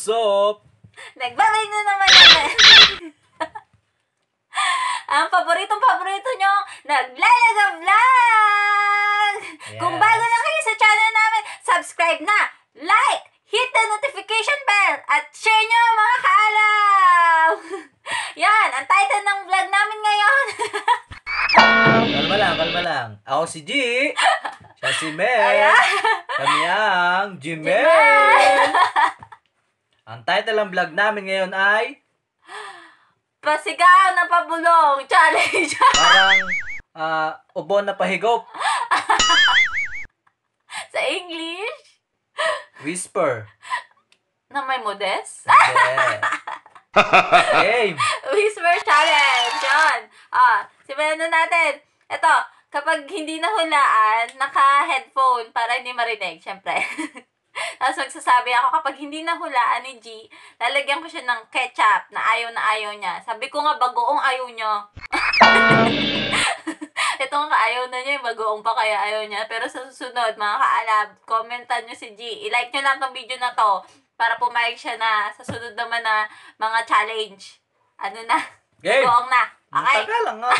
What's up? Nagbabay na naman yan. Ang paboritong paborito nyo, Naglalaga Vlog! Yes. Kung bago lang kayo sa channel namin, subscribe na, like, hit the notification bell, at share nyo mga kaalaw! yan, ang title ng vlog namin ngayon. kalma lang, kalma lang. Ako si G. Siya si Mel. Kami ang G-Mel title ng vlog namin ngayon ay... Pasigaw na pabulong! Challenge! Parang uh, ubo na pahigop. Sa English? Whisper. Na may modest? Yeah. Game! Whisper challenge! Yun! Ah, simulan na natin. Ito, kapag hindi nahulaan, naka-headphone para hindi marinig, syempre. Tapos magsasabi ako, kapag hindi nahulaan ni G, lalagyan ko siya ng ketchup na ayaw na ayaw niya. Sabi ko nga, bagoong ayaw niyo. Ito nga, ayaw na niya, bagoong pa kaya ayaw niya. Pero sa susunod, mga kaalab, commentan niyo si G. I-like niyo lang tong video na to para pumayag siya na sa sunod naman na mga challenge. Ano na? Game! Bagoong na. Okay. Tagal lang nga.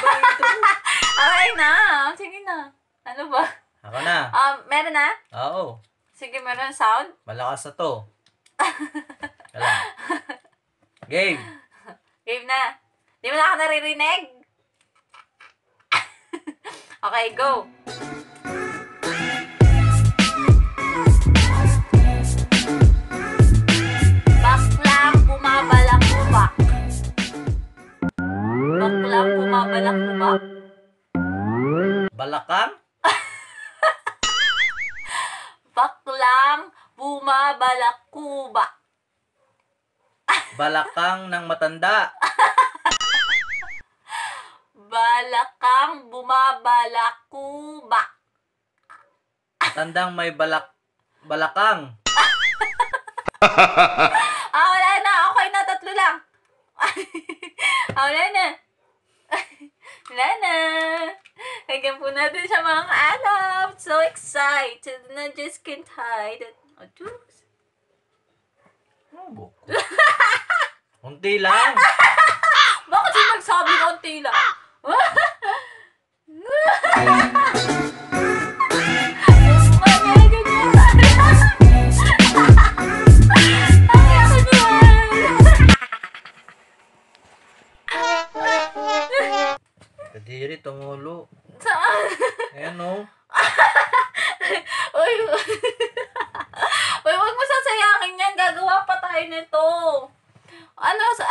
okay na. Sige na. Ano ba? Ako na. Um, meron na? Oo. Sige, meron sound? Malakas na to. Wala. Game. Game na. Di mo na ako naririnig? okay, go. Baklang bumabalak bumak. Baklang bumabalak bumak. Balakang? baklang bumabalakuba. Balakang ng matanda. balakang bumabalakuba. Tandang may balak balakang. ah, wala na. Okay na. Tatlo lang. ah, wala na. wala na. Hanggang po natin siya mga ka-alab. So excited na just can't hide it. Oh, juice. Nabok. Unti lang. Bakit yung nagsabi ng unti lang? laki nito. Ano, sa,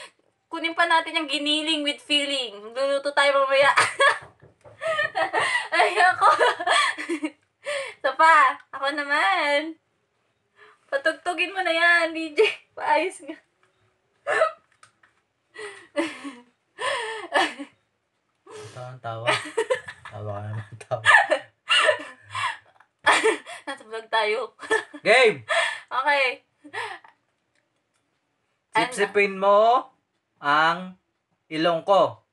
kunin pa natin yung giniling with feeling. Luluto tayo mamaya. Ay, ako. Isa pa. Ako naman. Patugtugin mo na yan, DJ. Paayos nga. tawa, tawa. Tawa ka naman, tawa. Nasa vlog tayo. Game! Okay. Sipsipin mo ang ilong ko.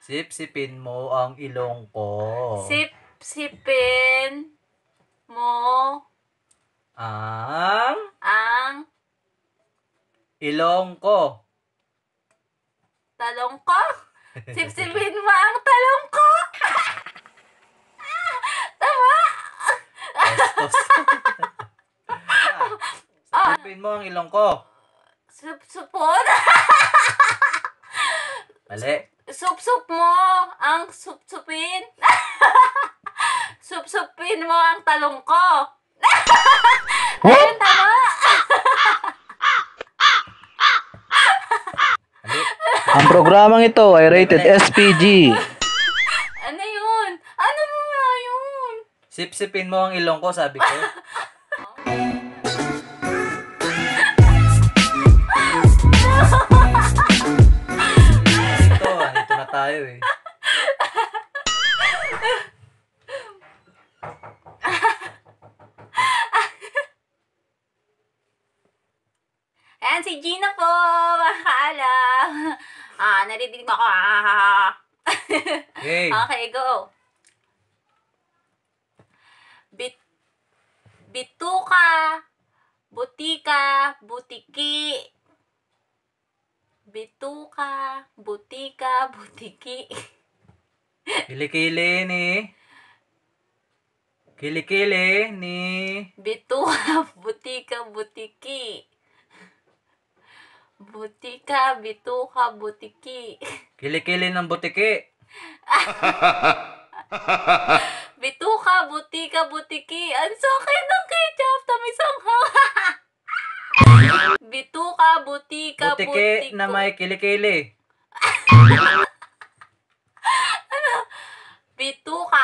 Sipsipin mo ang ilong ko. Sipsipin mo ang ang ilong ko. Talong ko? Sipsipin mo ang talong ko? Tama? Sipsipin mo ang ilong ko. Sup, supon? Mali. Sup-sup mo ang sup-supin. Sup-supin mo ang talong ko. Ayun, tama. Ang programang ito ay rated SPG. ano yun? Ano mo yun? Sip-sipin mo ang ilong ko, sabi ko. tayo eh. Ayan, si Gina po, mga Ah, narinig mo ako. Ah. hey. Okay, go. Bit bituka, butika, butiki, bituka, butika, butiki. Kili-kili ni. Kili-kili ni. Bituka, butika, butiki. Butika, bituka, butiki. Kili-kili ng butiki. bituka, butika, butiki. Ang sakit ng ketchup. Tamisang Butika, Butiki butiko. na may kilikili. ano? Bituka,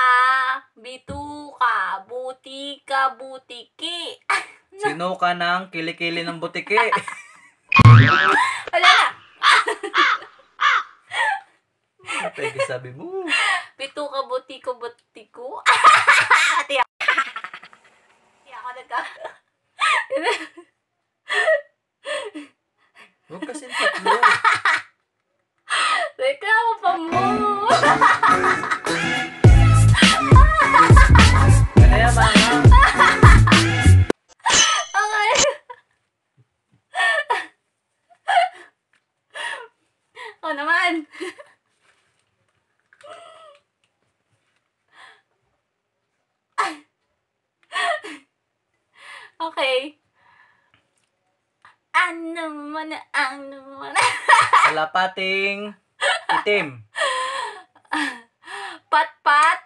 bituka, butika, butiki. Sino ka ng kilikili ng butiki? Wala na. Pwede sabi mo. Bituka, butiko, butiko. Ati ako. Ati ako nagka. Huwag kasi tatlo. Teka, apa mo. Kalapating itim. Pat-pat.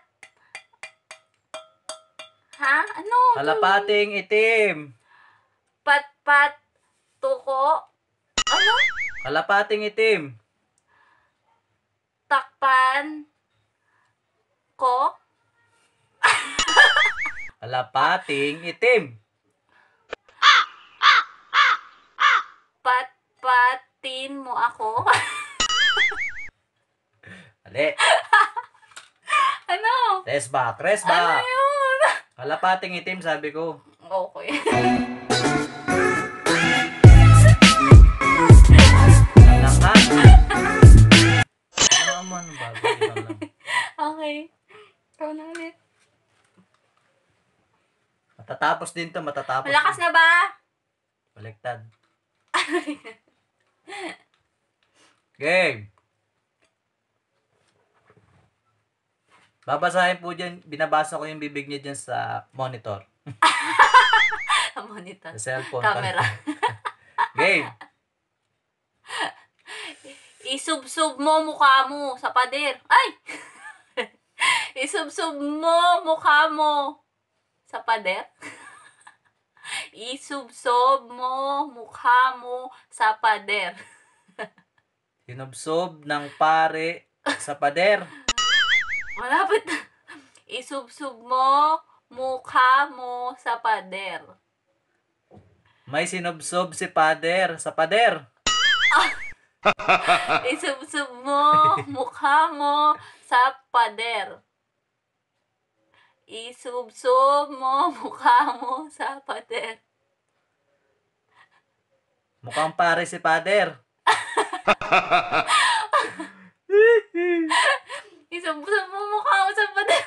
Ha? Ano? Kalapating itim. Pat-pat. tuko. Ano? Kalapating itim. Takpan ko. Kalapating itim. Patayin mo ako. Mali. ano? Resba. Resba. Ano yun? Kalapating itim, sabi ko. Okay. Alam ka? Ano naman bago? okay. Ikaw na ulit. Matatapos din to, matatapos. Malakas na ba? Baliktad. Game. Babasahin po dyan, binabasa ko yung bibig niya dyan sa monitor. monitor. Sa cellphone. Camera. Game. Isubsob mo mukha mo sa pader. Ay! Isubsob mo mukha mo sa pader. Isubsob mo mukha mo sa pader. Sinubsob ng pare sa pader. Malapit na. Isubsob mo mukha mo sa pader. May sinubsob si pader sa pader. Ah! Isubsob mo mukha mo sa pader. Isubsob mo mukha mo sa pader. Mukhang pare si father. Isang busan mo mukha ako sa father.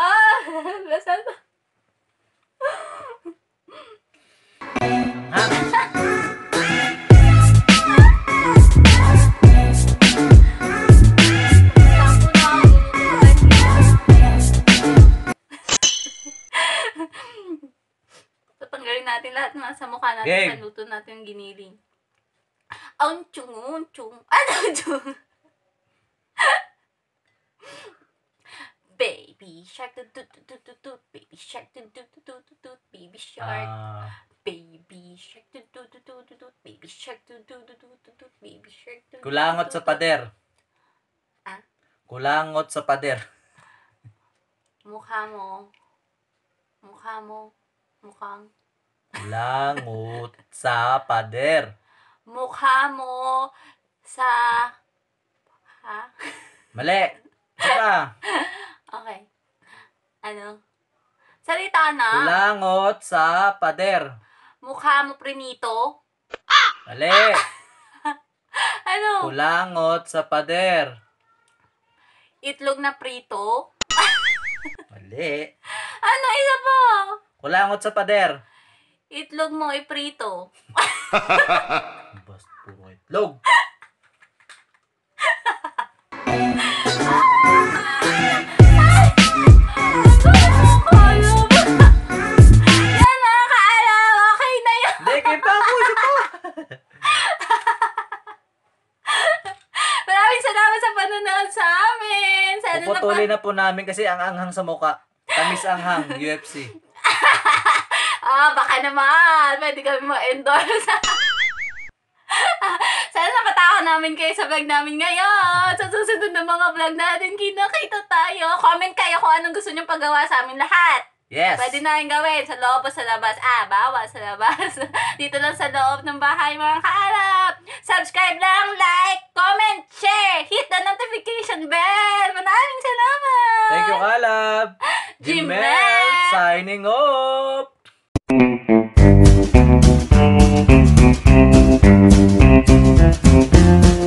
ah, lasan. Game. Naluto natin yung giniling. Onchung, onchung. Ano, onchung? Baby shark, do do do do do do. Baby shark, do do do do do do. Baby shark. Ah. Baby shark, do do do do do do. Baby shark, do do do do do do. Baby shark, do Kulangot sa pader. Ah? Kulangot sa pader. Mukha mo. Mukha mo. Mukhang. Langot sa pader. Mukha mo sa... Ha? Mali. Isa Okay. Ano? Salita na. Langot sa pader. Mukha mo primito. Mali. ano? Kulangot sa pader. Itlog na prito. Mali. Ano? Isa po. Kulangot sa pader itlog mo iprito. Basta puro itlog. Yan, nakakaalam. Okay na yan. Hindi, pa ako. Isa pa. Maraming sa panonood sa amin. Sana Puputuloy na po namin kasi ang anghang sa muka. Tamis anghang, UFC. Ah, baka naman. Pwede kami ma-endorse. Sana napatawa namin kayo sa vlog namin ngayon. Sa susunod na mga vlog natin, kinakita tayo. Comment kayo kung anong gusto nyong pagawa sa amin lahat. Yes. Pwede na yung gawin sa loob o sa labas. Ah, bawa sa labas. Dito lang sa loob ng bahay mga kaarap. Subscribe lang, like, comment, share, hit the notification bell. Maraming salamat. Thank you, Kalab. Gmail, signing off. thank you